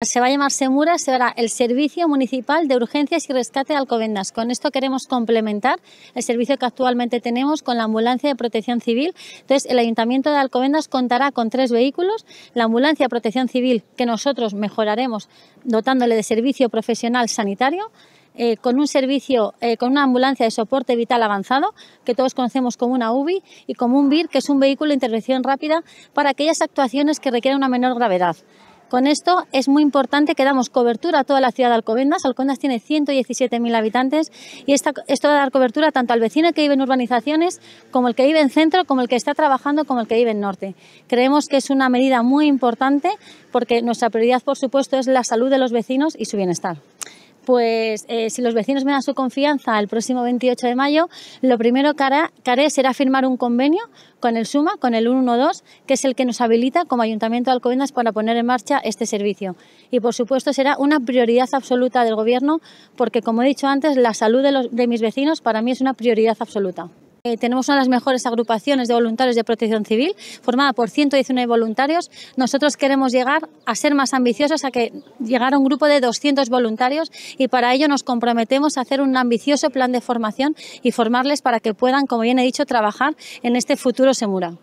Se va a llamar Semura, se hará el Servicio Municipal de Urgencias y Rescate de Alcobendas. Con esto queremos complementar el servicio que actualmente tenemos con la Ambulancia de Protección Civil. Entonces, el Ayuntamiento de Alcobendas contará con tres vehículos, la Ambulancia de Protección Civil, que nosotros mejoraremos dotándole de servicio profesional sanitario, eh, con un servicio, eh, con una ambulancia de soporte vital avanzado, que todos conocemos como una UBI, y como un BIR, que es un vehículo de intervención rápida para aquellas actuaciones que requieren una menor gravedad. Con esto es muy importante que damos cobertura a toda la ciudad de Alcobendas. Alcobendas tiene 117.000 habitantes y esto va a dar cobertura tanto al vecino que vive en urbanizaciones, como el que vive en centro, como el que está trabajando, como el que vive en norte. Creemos que es una medida muy importante porque nuestra prioridad, por supuesto, es la salud de los vecinos y su bienestar pues eh, si los vecinos me dan su confianza el próximo 28 de mayo, lo primero que, haré será firmar un convenio con el SUMA, con el 112, que es el que nos habilita como Ayuntamiento de Alcobendas para poner en marcha este servicio. Y por supuesto será una prioridad absoluta del Gobierno, porque como he dicho antes, la salud de mis vecinos para mí es una prioridad absoluta. Eh, tenemos una de las mejores agrupaciones de voluntarios de protección civil, formada por 119 voluntarios. Nosotros queremos llegar a ser más ambiciosos, a que llegar a un grupo de 200 voluntarios y para ello nos comprometemos a hacer un ambicioso plan de formación y formarles para que puedan, como bien he dicho, trabajar en este futuro Semura.